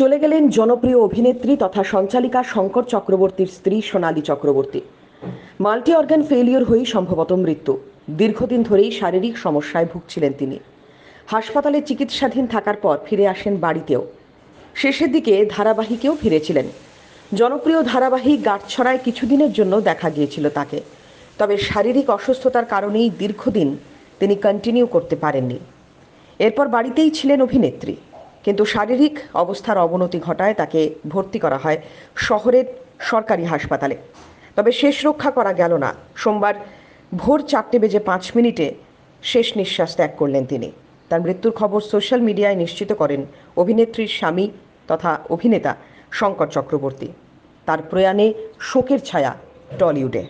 চলে গেলেন জনপ্রিয় অভিনেত্রী তথা সঞ্চালিকা শঙ্কর চক্রবর্তীর স্ত্রী Sonali Chakraborty multi organ failure হয়েই সম্ভবত মৃত্যু দীর্ঘদিন ধরেই শারীরিক সমস্যায় ভুগছিলেন তিনি হাসপাতালে চিকিৎসাধীন থাকার পর ফিরে আসেন বাড়িতেও শেষের দিকে ধারাবাহিকেও ফিরেছিলেন জনপ্রিয় ধারাবাহিক গাঁটছড়ায় কিছুদিনের জন্য দেখা গিয়েছিল তাকে তবে শারীরিক অসুস্থতার কারণেই দীর্ঘদিন তিনি কন্টিনিউ করতে পারেননি এরপর বাড়িতেই ছিলেন অভিনেত্রী কিন্তু শারীরিক অবস্থার অবনতি ঘটায় তাকে ভর্তি করা হয় শহরের সরকারি হাসপাতালে তবে শেষ রক্ষা করা গেল না সোমবার ভোর চারটে বেজে পাঁচ মিনিটে শেষ নিঃশ্বাস ত্যাগ করলেন তিনি তার মৃত্যুর খবর সোশ্যাল মিডিয়ায় নিশ্চিত করেন অভিনেত্রীর স্বামী তথা অভিনেতা শঙ্কর চক্রবর্তী তার প্রয়াণে শোকের ছায়া টলিউডে